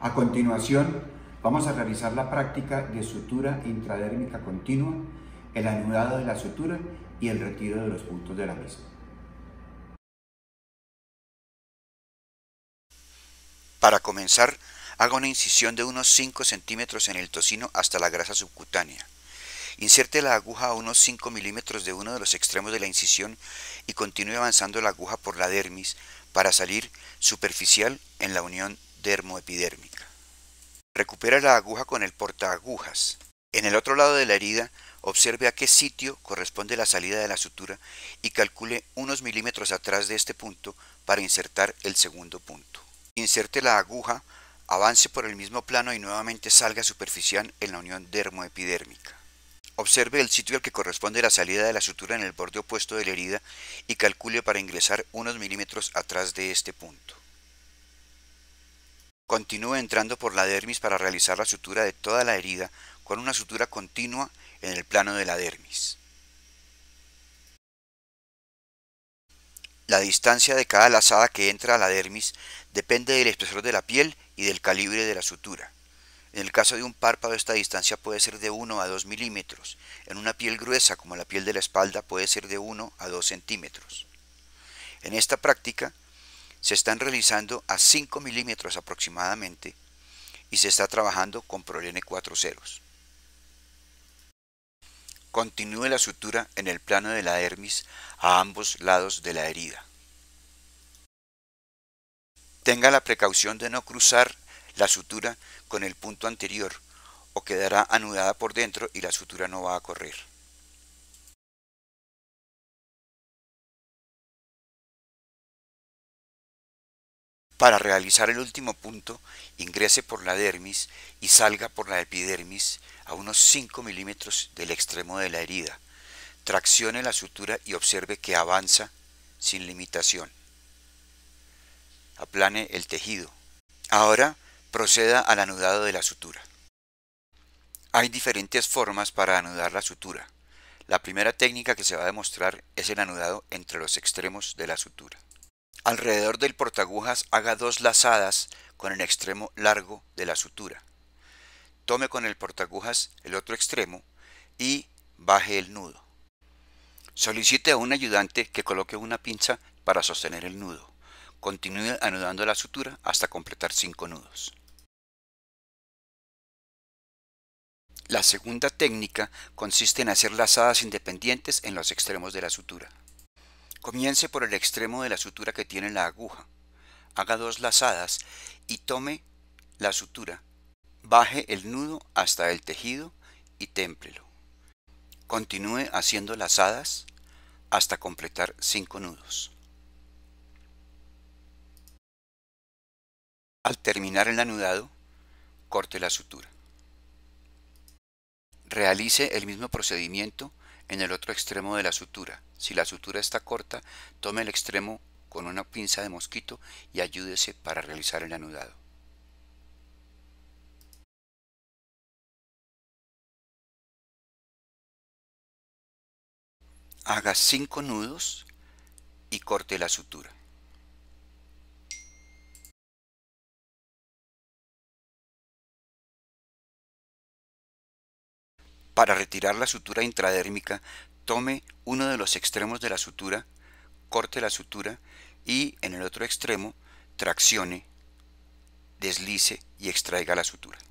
A continuación, vamos a realizar la práctica de sutura intradérmica continua, el anudado de la sutura y el retiro de los puntos de la mesa. Para comenzar, haga una incisión de unos 5 centímetros en el tocino hasta la grasa subcutánea. Inserte la aguja a unos 5 milímetros de uno de los extremos de la incisión y continúe avanzando la aguja por la dermis para salir superficial en la unión dermoepidérmica. Recupera la aguja con el portaagujas. En el otro lado de la herida, observe a qué sitio corresponde la salida de la sutura y calcule unos milímetros atrás de este punto para insertar el segundo punto. Inserte la aguja, avance por el mismo plano y nuevamente salga superficial en la unión dermoepidérmica. Observe el sitio al que corresponde la salida de la sutura en el borde opuesto de la herida y calcule para ingresar unos milímetros atrás de este punto. Continúe entrando por la dermis para realizar la sutura de toda la herida con una sutura continua en el plano de la dermis. La distancia de cada lazada que entra a la dermis depende del espesor de la piel y del calibre de la sutura. En el caso de un párpado esta distancia puede ser de 1 a 2 milímetros. En una piel gruesa como la piel de la espalda puede ser de 1 a 2 centímetros. En esta práctica se están realizando a 5 milímetros aproximadamente y se está trabajando con Prolene 4 ceros. Continúe la sutura en el plano de la dermis a ambos lados de la herida. Tenga la precaución de no cruzar la sutura con el punto anterior o quedará anudada por dentro y la sutura no va a correr. Para realizar el último punto, ingrese por la dermis y salga por la epidermis a unos 5 milímetros del extremo de la herida. Traccione la sutura y observe que avanza sin limitación. Aplane el tejido. Ahora proceda al anudado de la sutura. Hay diferentes formas para anudar la sutura. La primera técnica que se va a demostrar es el anudado entre los extremos de la sutura. Alrededor del portagujas haga dos lazadas con el extremo largo de la sutura. Tome con el portagujas el otro extremo y baje el nudo. Solicite a un ayudante que coloque una pinza para sostener el nudo. Continúe anudando la sutura hasta completar cinco nudos. La segunda técnica consiste en hacer lazadas independientes en los extremos de la sutura. Comience por el extremo de la sutura que tiene la aguja. Haga dos lazadas y tome la sutura. Baje el nudo hasta el tejido y témplelo. Continúe haciendo lazadas hasta completar cinco nudos. Al terminar el anudado, corte la sutura. Realice el mismo procedimiento en el otro extremo de la sutura. Si la sutura está corta, tome el extremo con una pinza de mosquito y ayúdese para realizar el anudado. Haga cinco nudos y corte la sutura. Para retirar la sutura intradérmica, tome uno de los extremos de la sutura, corte la sutura y en el otro extremo traccione, deslice y extraiga la sutura.